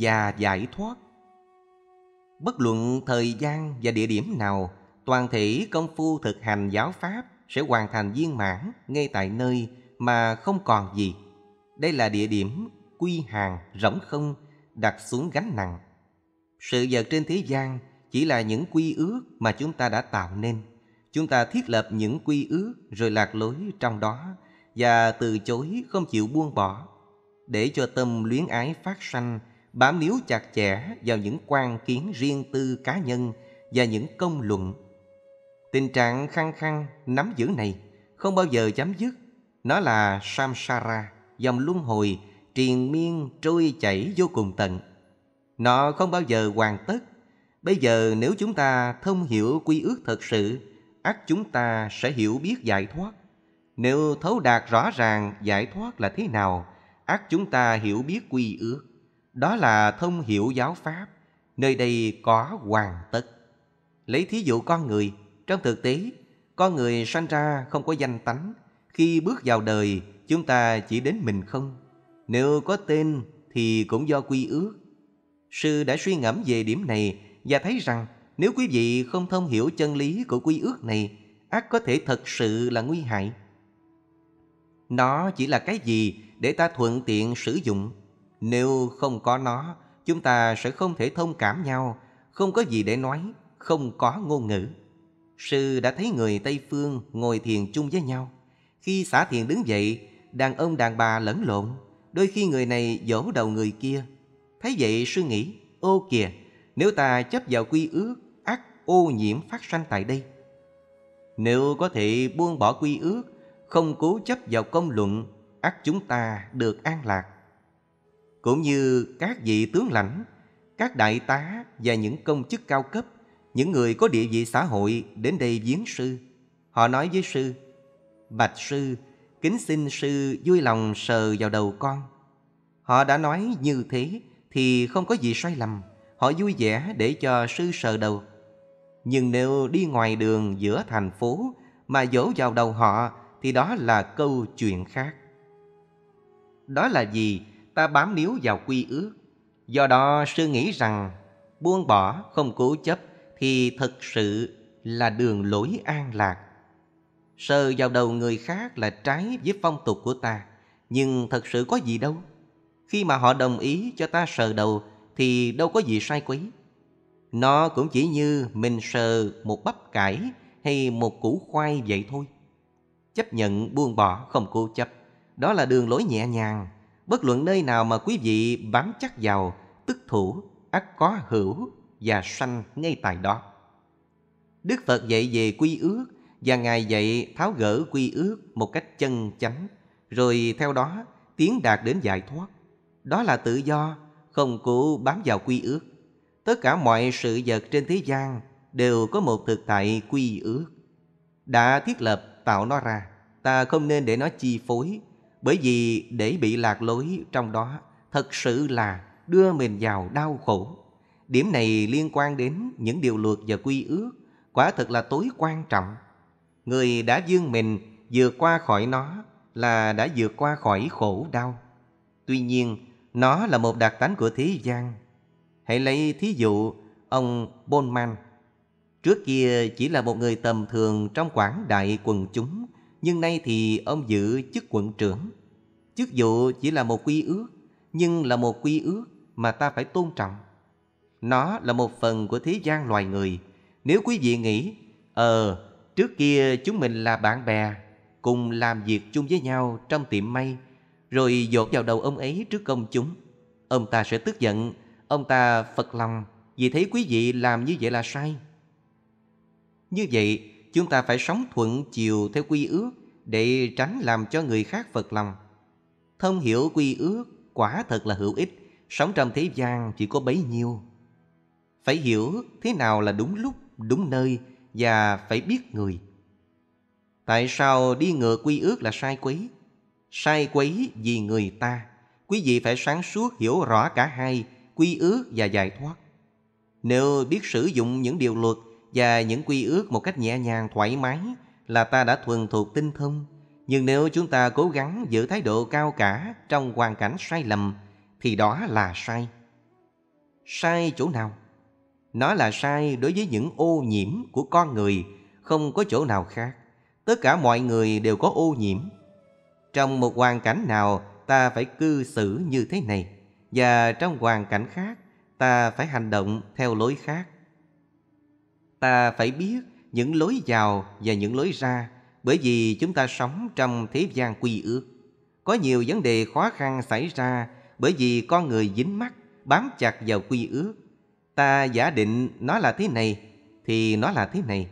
và giải thoát. Bất luận thời gian và địa điểm nào, toàn thể công phu thực hành giáo pháp sẽ hoàn thành viên mãn ngay tại nơi mà không còn gì. Đây là địa điểm quy hàng rỗng không đặt xuống gánh nặng. Sự vật trên thế gian chỉ là những quy ước mà chúng ta đã tạo nên. Chúng ta thiết lập những quy ước rồi lạc lối trong đó và từ chối không chịu buông bỏ để cho tâm luyến ái phát sanh bám níu chặt chẽ vào những quan kiến riêng tư cá nhân và những công luận. Tình trạng khăng khăng nắm giữ này không bao giờ chấm dứt. Nó là samsara, dòng luân hồi triền miên trôi chảy vô cùng tận. Nó không bao giờ hoàn tất. Bây giờ nếu chúng ta thông hiểu quy ước thật sự, ắt chúng ta sẽ hiểu biết giải thoát. Nếu thấu đạt rõ ràng giải thoát là thế nào, ắt chúng ta hiểu biết quy ước đó là thông hiểu giáo pháp, nơi đây có hoàn tất. Lấy thí dụ con người, trong thực tế, con người sanh ra không có danh tánh, khi bước vào đời chúng ta chỉ đến mình không. Nếu có tên thì cũng do quy ước. Sư đã suy ngẫm về điểm này và thấy rằng nếu quý vị không thông hiểu chân lý của quy ước này, ác có thể thật sự là nguy hại. Nó chỉ là cái gì để ta thuận tiện sử dụng nếu không có nó, chúng ta sẽ không thể thông cảm nhau, không có gì để nói, không có ngôn ngữ. Sư đã thấy người Tây Phương ngồi thiền chung với nhau. Khi xã thiền đứng dậy, đàn ông đàn bà lẫn lộn, đôi khi người này dỗ đầu người kia. Thấy vậy sư nghĩ, ô kìa, nếu ta chấp vào quy ước, ác ô nhiễm phát sanh tại đây. Nếu có thể buông bỏ quy ước, không cố chấp vào công luận, ác chúng ta được an lạc cũng như các vị tướng lãnh, các đại tá và những công chức cao cấp, những người có địa vị xã hội đến đây viếng sư. Họ nói với sư, Bạch sư, kính xin sư vui lòng sờ vào đầu con. Họ đã nói như thế thì không có gì sai lầm. Họ vui vẻ để cho sư sờ đầu. Nhưng nếu đi ngoài đường giữa thành phố mà dỗ vào đầu họ thì đó là câu chuyện khác. Đó là gì? ta bám níu vào quy ước. Do đó sư nghĩ rằng buông bỏ không cố chấp thì thực sự là đường lối an lạc. Sờ vào đầu người khác là trái với phong tục của ta, nhưng thật sự có gì đâu. Khi mà họ đồng ý cho ta sờ đầu thì đâu có gì sai quấy. Nó cũng chỉ như mình sờ một bắp cải hay một củ khoai vậy thôi. Chấp nhận buông bỏ không cố chấp, đó là đường lối nhẹ nhàng bất luận nơi nào mà quý vị bám chắc vào, tức thủ, ắt có hữu và sanh ngay tại đó. Đức Phật dạy về quy ước và Ngài dạy tháo gỡ quy ước một cách chân chánh, rồi theo đó tiến đạt đến giải thoát. Đó là tự do, không cố bám vào quy ước. Tất cả mọi sự vật trên thế gian đều có một thực tại quy ước. Đã thiết lập tạo nó ra, ta không nên để nó chi phối, bởi vì để bị lạc lối trong đó thật sự là đưa mình vào đau khổ. Điểm này liên quan đến những điều luật và quy ước, quả thực là tối quan trọng. Người đã dương mình vượt qua khỏi nó là đã vượt qua khỏi khổ đau. Tuy nhiên, nó là một đặc tánh của thế gian. Hãy lấy thí dụ ông Bonman. Trước kia chỉ là một người tầm thường trong quảng đại quần chúng – nhưng nay thì ông giữ chức quận trưởng. Chức vụ chỉ là một quy ước, nhưng là một quy ước mà ta phải tôn trọng. Nó là một phần của thế gian loài người. Nếu quý vị nghĩ, ờ, trước kia chúng mình là bạn bè, cùng làm việc chung với nhau trong tiệm may, rồi dột vào đầu ông ấy trước công chúng. Ông ta sẽ tức giận, ông ta phật lòng vì thấy quý vị làm như vậy là sai. Như vậy, chúng ta phải sống thuận chiều theo quy ước để tránh làm cho người khác phật lòng. Thông hiểu quy ước quả thật là hữu ích, sống trong thế gian chỉ có bấy nhiêu. Phải hiểu thế nào là đúng lúc, đúng nơi và phải biết người. Tại sao đi ngược quy ước là sai quấy? Sai quấy vì người ta. Quý vị phải sáng suốt hiểu rõ cả hai, quy ước và giải thoát. Nếu biết sử dụng những điều luật và những quy ước một cách nhẹ nhàng thoải mái là ta đã thuần thuộc tinh thông. Nhưng nếu chúng ta cố gắng giữ thái độ cao cả trong hoàn cảnh sai lầm thì đó là sai. Sai chỗ nào? Nó là sai đối với những ô nhiễm của con người, không có chỗ nào khác. Tất cả mọi người đều có ô nhiễm. Trong một hoàn cảnh nào ta phải cư xử như thế này và trong hoàn cảnh khác ta phải hành động theo lối khác ta phải biết những lối vào và những lối ra bởi vì chúng ta sống trong thế gian quy ước. Có nhiều vấn đề khó khăn xảy ra bởi vì con người dính mắt, bám chặt vào quy ước. Ta giả định nó là thế này thì nó là thế này.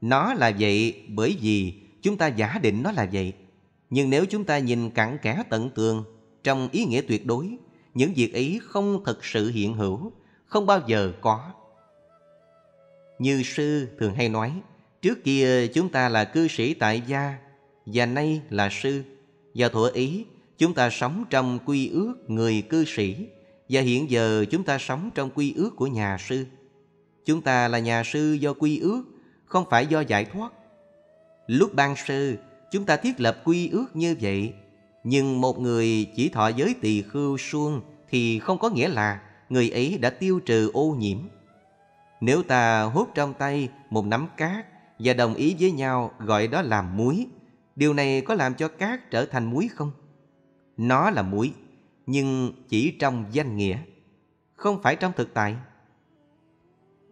Nó là vậy bởi vì chúng ta giả định nó là vậy. Nhưng nếu chúng ta nhìn cặn kẽ tận tường trong ý nghĩa tuyệt đối, những việc ấy không thực sự hiện hữu, không bao giờ có. Như sư thường hay nói, trước kia chúng ta là cư sĩ tại gia, và nay là sư. Và thuở ý, chúng ta sống trong quy ước người cư sĩ, và hiện giờ chúng ta sống trong quy ước của nhà sư. Chúng ta là nhà sư do quy ước, không phải do giải thoát. Lúc ban sư, chúng ta thiết lập quy ước như vậy, nhưng một người chỉ thọ giới tỳ khưu suông thì không có nghĩa là người ấy đã tiêu trừ ô nhiễm nếu ta hút trong tay một nắm cát và đồng ý với nhau gọi đó là muối, điều này có làm cho cát trở thành muối không? Nó là muối, nhưng chỉ trong danh nghĩa, không phải trong thực tại.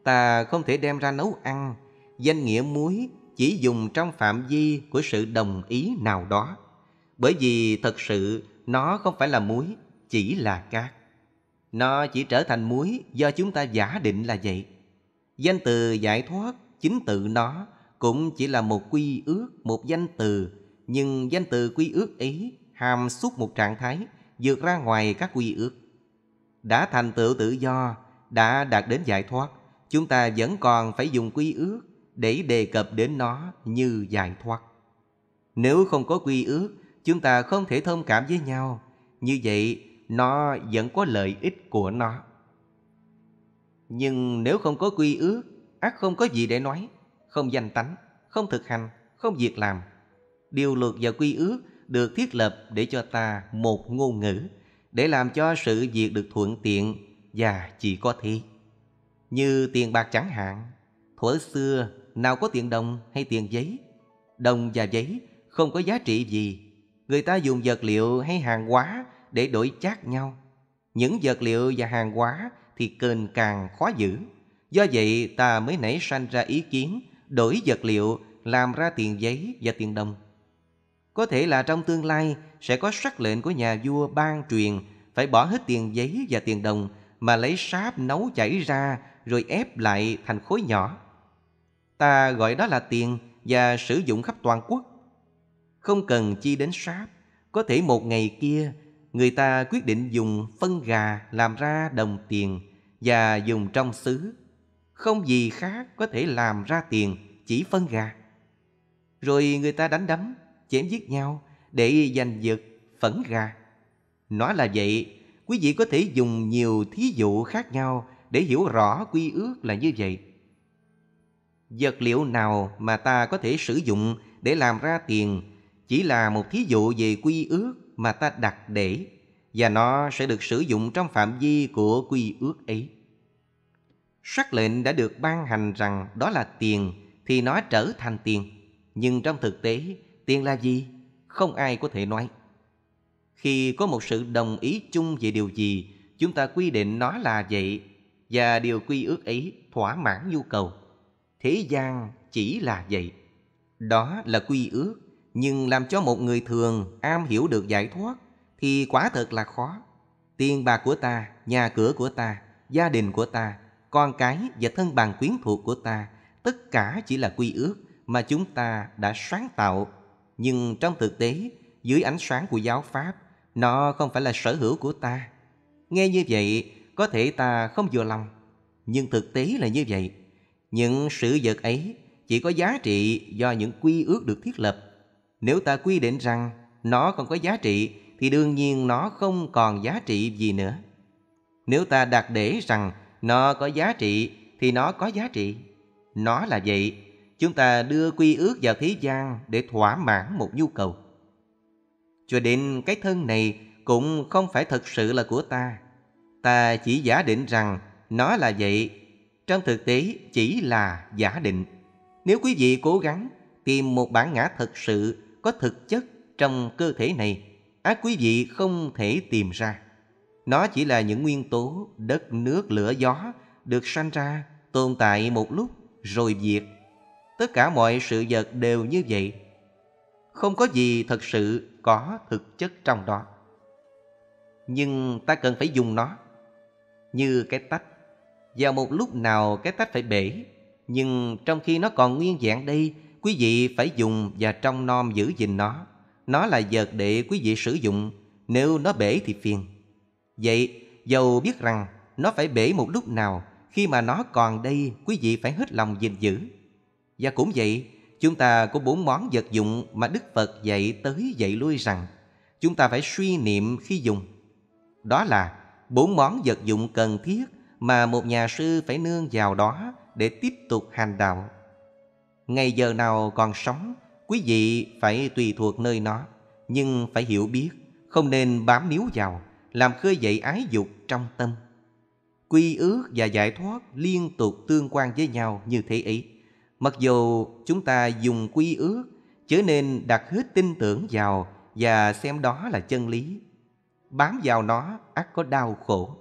Ta không thể đem ra nấu ăn, danh nghĩa muối chỉ dùng trong phạm vi của sự đồng ý nào đó, bởi vì thật sự nó không phải là muối, chỉ là cát. Nó chỉ trở thành muối do chúng ta giả định là vậy. Danh từ giải thoát chính tự nó cũng chỉ là một quy ước, một danh từ, nhưng danh từ quy ước ấy hàm suốt một trạng thái vượt ra ngoài các quy ước. Đã thành tựu tự do, đã đạt đến giải thoát, chúng ta vẫn còn phải dùng quy ước để đề cập đến nó như giải thoát. Nếu không có quy ước, chúng ta không thể thông cảm với nhau. Như vậy, nó vẫn có lợi ích của nó. Nhưng nếu không có quy ước, ác không có gì để nói, không danh tánh, không thực hành, không việc làm. Điều luật và quy ước được thiết lập để cho ta một ngôn ngữ, để làm cho sự việc được thuận tiện và chỉ có thế. Như tiền bạc chẳng hạn, thuở xưa nào có tiền đồng hay tiền giấy. Đồng và giấy không có giá trị gì. Người ta dùng vật liệu hay hàng hóa để đổi chác nhau. Những vật liệu và hàng hóa thì kênh càng khó giữ. Do vậy ta mới nảy sanh ra ý kiến đổi vật liệu làm ra tiền giấy và tiền đồng. Có thể là trong tương lai sẽ có sắc lệnh của nhà vua ban truyền phải bỏ hết tiền giấy và tiền đồng mà lấy sáp nấu chảy ra rồi ép lại thành khối nhỏ. Ta gọi đó là tiền và sử dụng khắp toàn quốc. Không cần chi đến sáp, có thể một ngày kia người ta quyết định dùng phân gà làm ra đồng tiền và dùng trong xứ. Không gì khác có thể làm ra tiền chỉ phân gà. Rồi người ta đánh đấm, chém giết nhau để giành giật phẫn gà. Nói là vậy, quý vị có thể dùng nhiều thí dụ khác nhau để hiểu rõ quy ước là như vậy. Vật liệu nào mà ta có thể sử dụng để làm ra tiền chỉ là một thí dụ về quy ước mà ta đặt để và nó sẽ được sử dụng trong phạm vi của quy ước ấy. Sắc lệnh đã được ban hành rằng đó là tiền thì nó trở thành tiền. Nhưng trong thực tế, tiền là gì? Không ai có thể nói. Khi có một sự đồng ý chung về điều gì, chúng ta quy định nó là vậy và điều quy ước ấy thỏa mãn nhu cầu. Thế gian chỉ là vậy. Đó là quy ước nhưng làm cho một người thường am hiểu được giải thoát thì quả thật là khó. Tiền bạc của ta, nhà cửa của ta, gia đình của ta, con cái và thân bằng quyến thuộc của ta, tất cả chỉ là quy ước mà chúng ta đã sáng tạo. Nhưng trong thực tế, dưới ánh sáng của giáo pháp, nó không phải là sở hữu của ta. Nghe như vậy, có thể ta không vừa lòng, nhưng thực tế là như vậy. Những sự vật ấy chỉ có giá trị do những quy ước được thiết lập nếu ta quy định rằng nó còn có giá trị thì đương nhiên nó không còn giá trị gì nữa. Nếu ta đặt để rằng nó có giá trị thì nó có giá trị. Nó là vậy, chúng ta đưa quy ước vào thế gian để thỏa mãn một nhu cầu. Cho đến cái thân này cũng không phải thật sự là của ta. Ta chỉ giả định rằng nó là vậy, trong thực tế chỉ là giả định. Nếu quý vị cố gắng tìm một bản ngã thật sự có thực chất trong cơ thể này á quý vị không thể tìm ra. Nó chỉ là những nguyên tố đất, nước, lửa, gió được sanh ra, tồn tại một lúc rồi diệt. Tất cả mọi sự vật đều như vậy. Không có gì thật sự có thực chất trong đó. Nhưng ta cần phải dùng nó như cái tách. Vào một lúc nào cái tách phải bể, nhưng trong khi nó còn nguyên dạng đây Quý vị phải dùng và trong nom giữ gìn nó. Nó là vật để quý vị sử dụng, nếu nó bể thì phiền. Vậy, dầu biết rằng nó phải bể một lúc nào, khi mà nó còn đây, quý vị phải hết lòng gìn giữ. Và cũng vậy, chúng ta có bốn món vật dụng mà Đức Phật dạy tới dạy lui rằng chúng ta phải suy niệm khi dùng. Đó là bốn món vật dụng cần thiết mà một nhà sư phải nương vào đó để tiếp tục hành đạo ngày giờ nào còn sống, quý vị phải tùy thuộc nơi nó, nhưng phải hiểu biết, không nên bám níu vào, làm khơi dậy ái dục trong tâm. Quy ước và giải thoát liên tục tương quan với nhau như thế ấy. Mặc dù chúng ta dùng quy ước, chớ nên đặt hết tin tưởng vào và xem đó là chân lý. Bám vào nó ắt có đau khổ.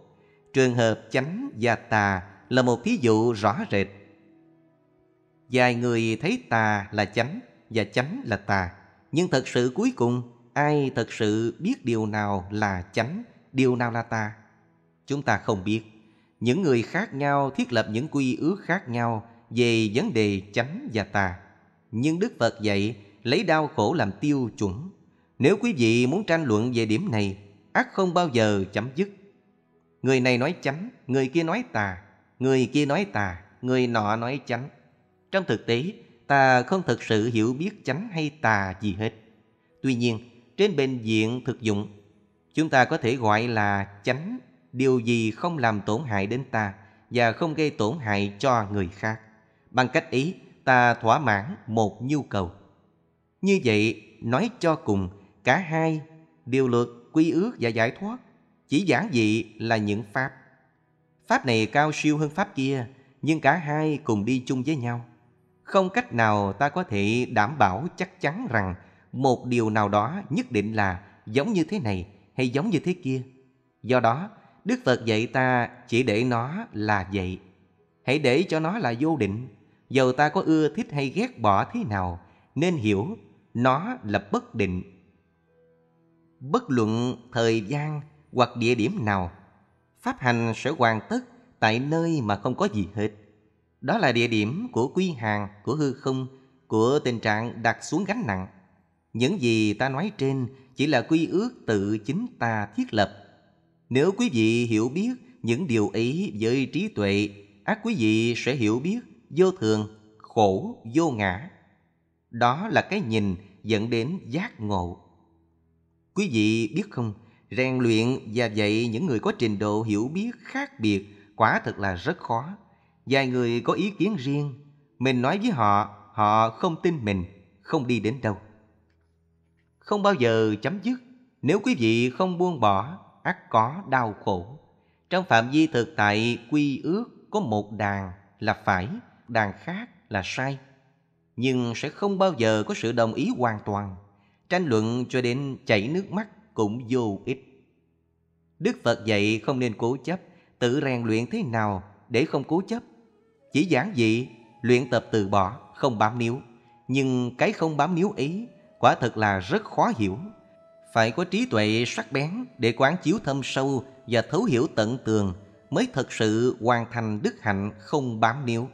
Trường hợp chánh và tà là một thí dụ rõ rệt Vài người thấy tà là chánh và chánh là tà. Nhưng thật sự cuối cùng, ai thật sự biết điều nào là chánh, điều nào là tà? Chúng ta không biết. Những người khác nhau thiết lập những quy ước khác nhau về vấn đề chánh và tà. Nhưng Đức Phật dạy lấy đau khổ làm tiêu chuẩn. Nếu quý vị muốn tranh luận về điểm này, ác không bao giờ chấm dứt. Người này nói chánh, người kia nói tà, người kia nói tà, người nọ nói chánh. Trong thực tế, ta không thực sự hiểu biết chánh hay tà gì hết. Tuy nhiên, trên bệnh diện thực dụng, chúng ta có thể gọi là chánh điều gì không làm tổn hại đến ta và không gây tổn hại cho người khác. Bằng cách ý, ta thỏa mãn một nhu cầu. Như vậy, nói cho cùng, cả hai, điều luật, quy ước và giải thoát, chỉ giản dị là những pháp. Pháp này cao siêu hơn pháp kia, nhưng cả hai cùng đi chung với nhau không cách nào ta có thể đảm bảo chắc chắn rằng một điều nào đó nhất định là giống như thế này hay giống như thế kia. Do đó, Đức Phật dạy ta chỉ để nó là vậy. Hãy để cho nó là vô định. Dầu ta có ưa thích hay ghét bỏ thế nào, nên hiểu nó là bất định. Bất luận thời gian hoặc địa điểm nào, pháp hành sẽ hoàn tất tại nơi mà không có gì hết. Đó là địa điểm của quy hàng, của hư không, của tình trạng đặt xuống gánh nặng. Những gì ta nói trên chỉ là quy ước tự chính ta thiết lập. Nếu quý vị hiểu biết những điều ấy với trí tuệ, ác quý vị sẽ hiểu biết vô thường, khổ, vô ngã. Đó là cái nhìn dẫn đến giác ngộ. Quý vị biết không, rèn luyện và dạy những người có trình độ hiểu biết khác biệt quả thật là rất khó. Vài người có ý kiến riêng, mình nói với họ, họ không tin mình, không đi đến đâu. Không bao giờ chấm dứt nếu quý vị không buông bỏ, ắt có đau khổ. Trong phạm vi thực tại quy ước có một đàn là phải, đàn khác là sai. Nhưng sẽ không bao giờ có sự đồng ý hoàn toàn. Tranh luận cho đến chảy nước mắt cũng vô ích. Đức Phật dạy không nên cố chấp, tự rèn luyện thế nào để không cố chấp chỉ giản dị, luyện tập từ bỏ, không bám níu. Nhưng cái không bám níu ý quả thật là rất khó hiểu. Phải có trí tuệ sắc bén để quán chiếu thâm sâu và thấu hiểu tận tường mới thật sự hoàn thành đức hạnh không bám níu.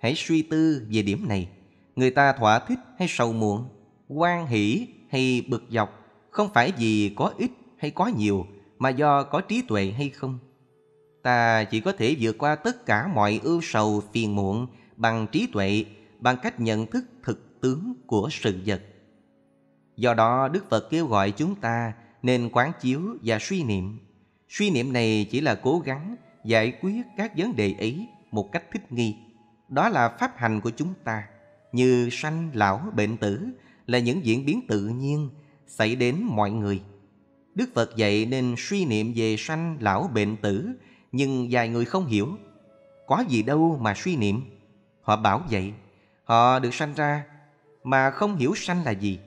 Hãy suy tư về điểm này. Người ta thỏa thích hay sầu muộn, quan hỷ hay bực dọc không phải vì có ít hay có nhiều mà do có trí tuệ hay không ta chỉ có thể vượt qua tất cả mọi ưu sầu phiền muộn bằng trí tuệ, bằng cách nhận thức thực tướng của sự vật. Do đó, Đức Phật kêu gọi chúng ta nên quán chiếu và suy niệm. Suy niệm này chỉ là cố gắng giải quyết các vấn đề ấy một cách thích nghi. Đó là pháp hành của chúng ta, như sanh, lão, bệnh tử là những diễn biến tự nhiên xảy đến mọi người. Đức Phật dạy nên suy niệm về sanh, lão, bệnh tử nhưng vài người không hiểu. Có gì đâu mà suy niệm. Họ bảo vậy, họ được sanh ra mà không hiểu sanh là gì.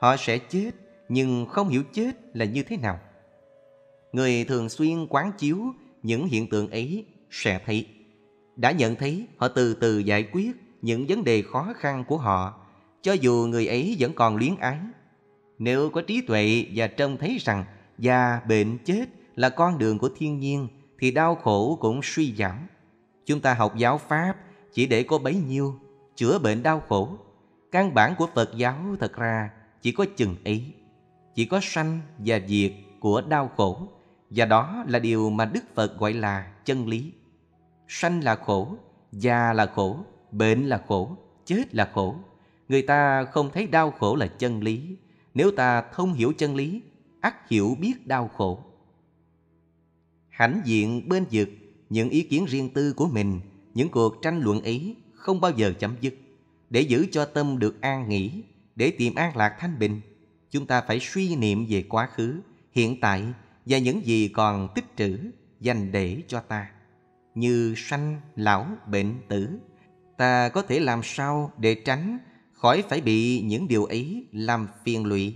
Họ sẽ chết nhưng không hiểu chết là như thế nào. Người thường xuyên quán chiếu những hiện tượng ấy sẽ thấy. Đã nhận thấy họ từ từ giải quyết những vấn đề khó khăn của họ cho dù người ấy vẫn còn luyến ái. Nếu có trí tuệ và trông thấy rằng già, bệnh, chết là con đường của thiên nhiên thì đau khổ cũng suy giảm. Chúng ta học giáo Pháp chỉ để có bấy nhiêu, chữa bệnh đau khổ. Căn bản của Phật giáo thật ra chỉ có chừng ấy, chỉ có sanh và diệt của đau khổ. Và đó là điều mà Đức Phật gọi là chân lý. Sanh là khổ, già là khổ, bệnh là khổ, chết là khổ. Người ta không thấy đau khổ là chân lý. Nếu ta thông hiểu chân lý, ắt hiểu biết đau khổ hãnh diện bên vực những ý kiến riêng tư của mình, những cuộc tranh luận ý không bao giờ chấm dứt. Để giữ cho tâm được an nghỉ, để tìm an lạc thanh bình, chúng ta phải suy niệm về quá khứ, hiện tại và những gì còn tích trữ dành để cho ta. Như sanh, lão, bệnh, tử, ta có thể làm sao để tránh khỏi phải bị những điều ấy làm phiền lụy.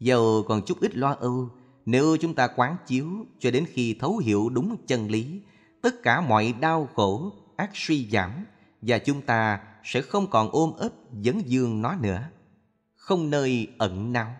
Dầu còn chút ít lo âu nếu chúng ta quán chiếu cho đến khi thấu hiểu đúng chân lý, tất cả mọi đau khổ, ác suy giảm và chúng ta sẽ không còn ôm ấp dấn dương nó nữa. Không nơi ẩn nào.